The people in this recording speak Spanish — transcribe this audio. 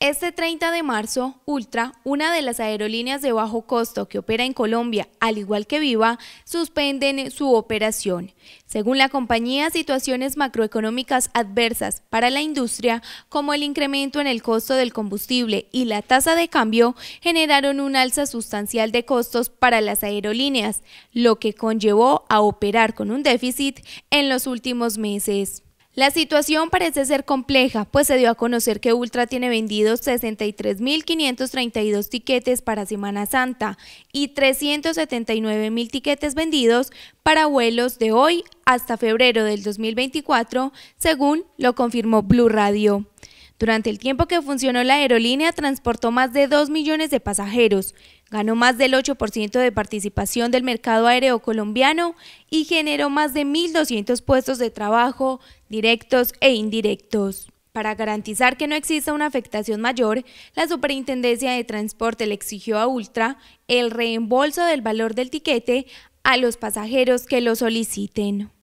Este 30 de marzo, Ultra, una de las aerolíneas de bajo costo que opera en Colombia, al igual que Viva, suspenden su operación. Según la compañía, situaciones macroeconómicas adversas para la industria, como el incremento en el costo del combustible y la tasa de cambio, generaron un alza sustancial de costos para las aerolíneas, lo que conllevó a operar con un déficit en los últimos meses. La situación parece ser compleja, pues se dio a conocer que Ultra tiene vendidos 63.532 tiquetes para Semana Santa y 379.000 tiquetes vendidos para vuelos de hoy hasta febrero del 2024, según lo confirmó Blue Radio. Durante el tiempo que funcionó la aerolínea transportó más de 2 millones de pasajeros, ganó más del 8% de participación del mercado aéreo colombiano y generó más de 1.200 puestos de trabajo directos e indirectos. Para garantizar que no exista una afectación mayor, la Superintendencia de Transporte le exigió a Ultra el reembolso del valor del tiquete a los pasajeros que lo soliciten.